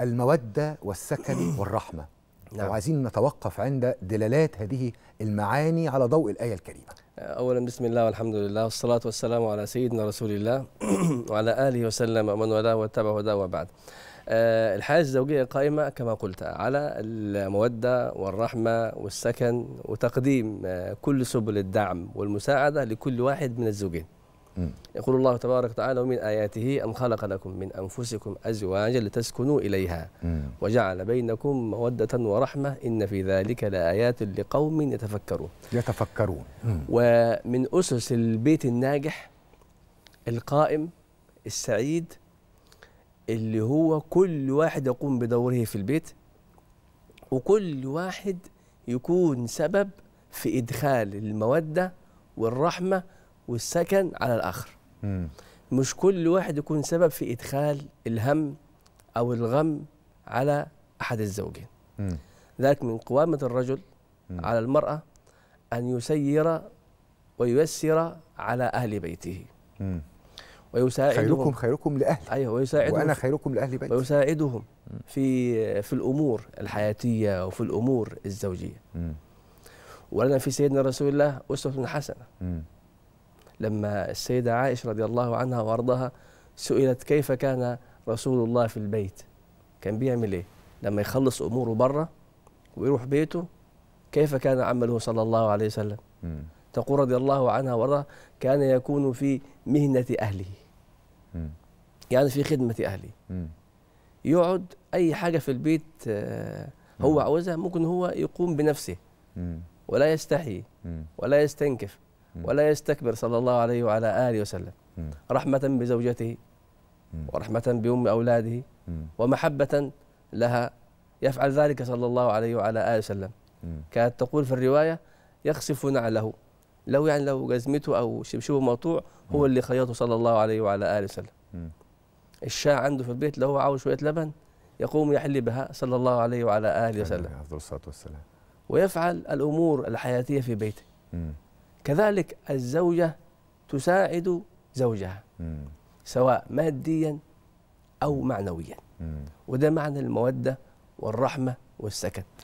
المودة والسكن والرحمة نعم. لو عايزين نتوقف عند دلالات هذه المعاني على ضوء الآية الكريمة أولا بسم الله والحمد لله والصلاة والسلام على سيدنا رسول الله وعلى آله وسلم ومن والاه واتبع هداه وبعد آه، الحياة الزوجية قائمة كما قلت على المودة والرحمة والسكن وتقديم آه، كل سبل الدعم والمساعدة لكل واحد من الزوجين يقول الله تبارك وتعالى ومن آياته أن خلق لكم من أنفسكم أزواجا لتسكنوا إليها وجعل بينكم مودة ورحمة إن في ذلك لآيات لقوم يتفكرون يتفكرون ومن أسس البيت الناجح القائم السعيد اللي هو كل واحد يقوم بدوره في البيت وكل واحد يكون سبب في إدخال المودة والرحمة والسكن على الآخر مم. مش كل واحد يكون سبب في إدخال الهم أو الغم على أحد الزوجين ذلك من قوامة الرجل مم. على المرأة أن يسير وييسر على أهل بيته مم. ويساعدهم خيركم خيركم لأهلي أيوه ويساعدهم وأنا خيركم لأهل بيتي ويساعدهم في في الأمور الحياتية وفي الأمور الزوجية مم. ولنا في سيدنا رسول الله أسوة حسنة مم. لما السيدة عائشة رضي الله عنها وأرضها سئلت كيف كان رسول الله في البيت كان بيعمل إيه لما يخلص أموره بره ويروح بيته كيف كان عمله صلى الله عليه وسلم تقول رضي الله عنها وأرضها كان يكون في مهنة أهله يعني في خدمة أهله يقعد أي حاجة في البيت آه، هو عاوزها ممكن هو يقوم بنفسه ولا يستحي ولا يستنكف ولا يستكبر صلى الله عليه وعلى آله وسلم رحمة بزوجته ورحمة بأم أولاده ومحبة لها يفعل ذلك صلى الله عليه وعلى آله وسلم كانت تقول في الرواية يخسف نعله لو يعني لو جزمته أو شبشبه مقطوع هو اللي خيطه صلى الله عليه وعلى آله وسلم الشاة عنده في البيت لو هو عاوز شوية لبن يقوم يحل بها صلى الله عليه وعلى آله وسلم عليه الصلاة والسلام ويفعل الأمور الحياتية في بيته كذلك الزوجة تساعد زوجها سواء ماديا أو معنويا وده معنى المودة والرحمة والسكن